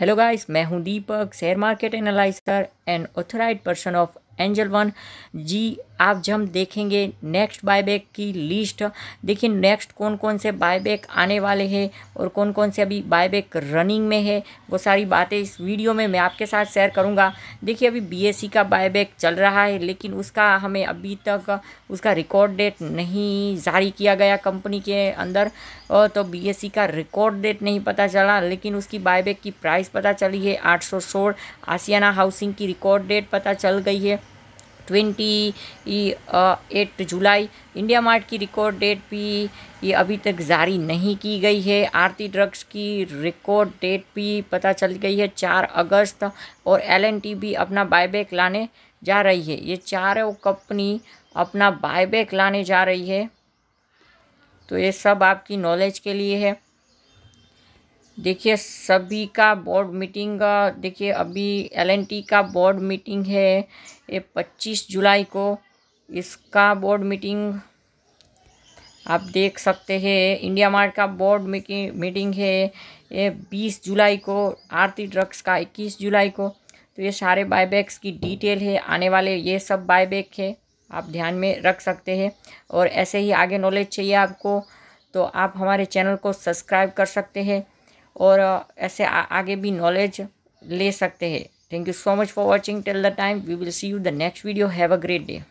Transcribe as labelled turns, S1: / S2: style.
S1: hello guys मैं हूं Deepak share market analyser and authorised person of Angel One जी जब हम देखेंगे नेक्स्ट बायबैक की लिस्ट देखिए नेक्स्ट कौन कौन से बायबैक आने वाले हैं और कौन कौन से अभी बायबैक रनिंग में है वो सारी बातें इस वीडियो में मैं आपके साथ शेयर करूंगा देखिए अभी बीएससी e का बायबैक चल रहा है लेकिन उसका हमें अभी तक उसका रिकॉर्ड डेट नहीं जारी किया गया कंपनी के अंदर तो बी e का रिकॉर्ड डेट नहीं पता चला लेकिन उसकी बायबैक की प्राइस पता चली है आठ आसियाना हाउसिंग की रिकॉर्ड डेट पता चल गई है ट्वेंटी एट जुलाई इंडिया मार्ट की रिकॉर्ड डेट भी ये अभी तक जारी नहीं की गई है आरती ड्रग्स की रिकॉर्ड डेट भी पता चल गई है चार अगस्त और एल भी अपना बायबैक लाने जा रही है ये चारों कंपनी अपना बायबैक लाने जा रही है तो ये सब आपकी नॉलेज के लिए है देखिए सभी का बोर्ड मीटिंग देखिए अभी एलएनटी का बोर्ड मीटिंग है ये पच्चीस जुलाई को इसका बोर्ड मीटिंग आप देख सकते हैं इंडिया मार्ट का बोर्ड मीटिंग है ये बीस जुलाई को आरती ड्रग्स का इक्कीस जुलाई को तो ये सारे बायबैक्स की डिटेल है आने वाले ये सब बायबैक है आप ध्यान में रख सकते हैं और ऐसे ही आगे नॉलेज चाहिए आपको तो आप हमारे चैनल को सब्सक्राइब कर सकते हैं और ऐसे आ, आगे भी नॉलेज ले सकते हैं thank you so much for watching till the time we will see you the next video have a great day